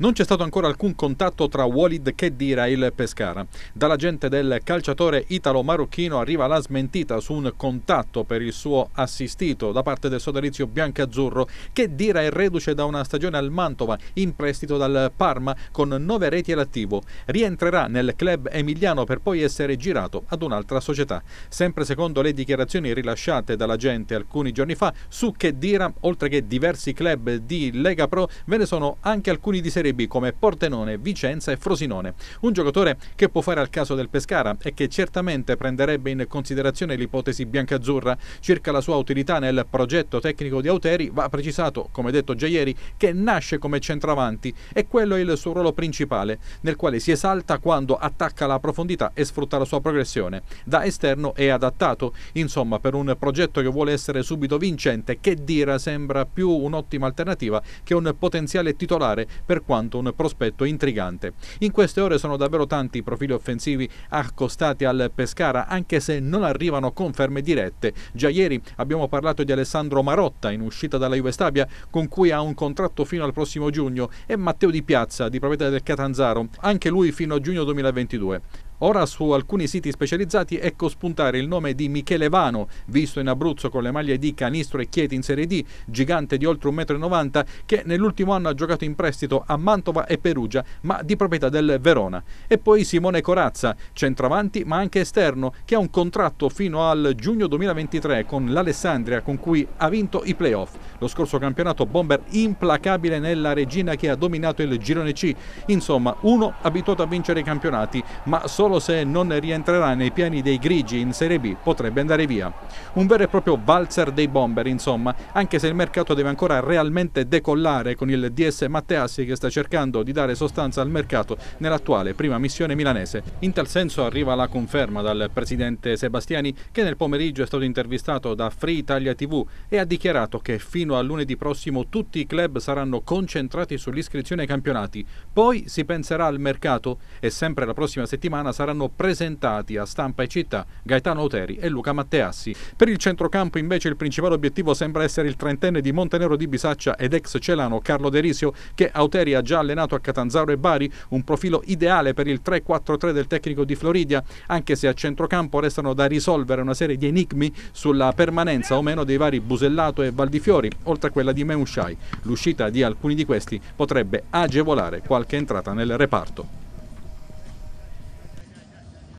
Non c'è stato ancora alcun contatto tra Walid Kedira e il Pescara. Dall'agente del calciatore italo-marocchino arriva la smentita su un contatto per il suo assistito da parte del sodalizio bianco-azzurro. Kedira è reduce da una stagione al Mantova in prestito dal Parma con nove reti all'attivo. Rientrerà nel club emiliano per poi essere girato ad un'altra società. Sempre secondo le dichiarazioni rilasciate dall'agente alcuni giorni fa, su Kedira, oltre che diversi club di Lega Pro, ve ne sono anche alcuni di Serie Serie B come Portenone, Vicenza e Frosinone. Un giocatore che può fare al caso del Pescara e che certamente prenderebbe in considerazione l'ipotesi biancazzurra circa la sua utilità nel progetto tecnico di Auteri, va precisato, come detto già ieri, che nasce come centravanti e quello è il suo ruolo principale, nel quale si esalta quando attacca la profondità e sfrutta la sua progressione. Da esterno è adattato, insomma, per un progetto che vuole essere subito vincente, che Dira sembra più un'ottima alternativa che un potenziale titolare per quanto quanto un prospetto intrigante. In queste ore sono davvero tanti i profili offensivi accostati al Pescara, anche se non arrivano conferme dirette. Già ieri abbiamo parlato di Alessandro Marotta in uscita dalla Juve Stabia, con cui ha un contratto fino al prossimo giugno, e Matteo Di Piazza, di proprietà del Catanzaro, anche lui fino a giugno 2022. Ora su alcuni siti specializzati ecco spuntare il nome di Michele Vano, visto in Abruzzo con le maglie di Canistro e Chieti in Serie D, gigante di oltre 1,90 m, che nell'ultimo anno ha giocato in prestito a Mantova e Perugia, ma di proprietà del Verona. E poi Simone Corazza, centravanti ma anche esterno, che ha un contratto fino al giugno 2023 con l'Alessandria, con cui ha vinto i playoff. Lo scorso campionato bomber implacabile nella regina che ha dominato il girone C. Insomma, uno abituato a vincere i campionati, ma solo solo se non rientrerà nei piani dei grigi in Serie B potrebbe andare via. Un vero e proprio valzer dei bomber, insomma, anche se il mercato deve ancora realmente decollare con il DS Matteassi che sta cercando di dare sostanza al mercato nell'attuale prima missione milanese. In tal senso arriva la conferma dal presidente Sebastiani che nel pomeriggio è stato intervistato da Free Italia TV e ha dichiarato che fino a lunedì prossimo tutti i club saranno concentrati sull'iscrizione ai campionati, poi si penserà al mercato e sempre la prossima settimana sarà saranno presentati a stampa e città Gaetano Oteri e Luca Matteassi. Per il centrocampo invece il principale obiettivo sembra essere il trentenne di Montenero di Bisaccia ed ex celano Carlo Derisio che Oteri ha già allenato a Catanzaro e Bari, un profilo ideale per il 3-4-3 del tecnico di Floridia, anche se a centrocampo restano da risolvere una serie di enigmi sulla permanenza o meno dei vari Busellato e Valdifiori, oltre a quella di Meusciai. L'uscita di alcuni di questi potrebbe agevolare qualche entrata nel reparto.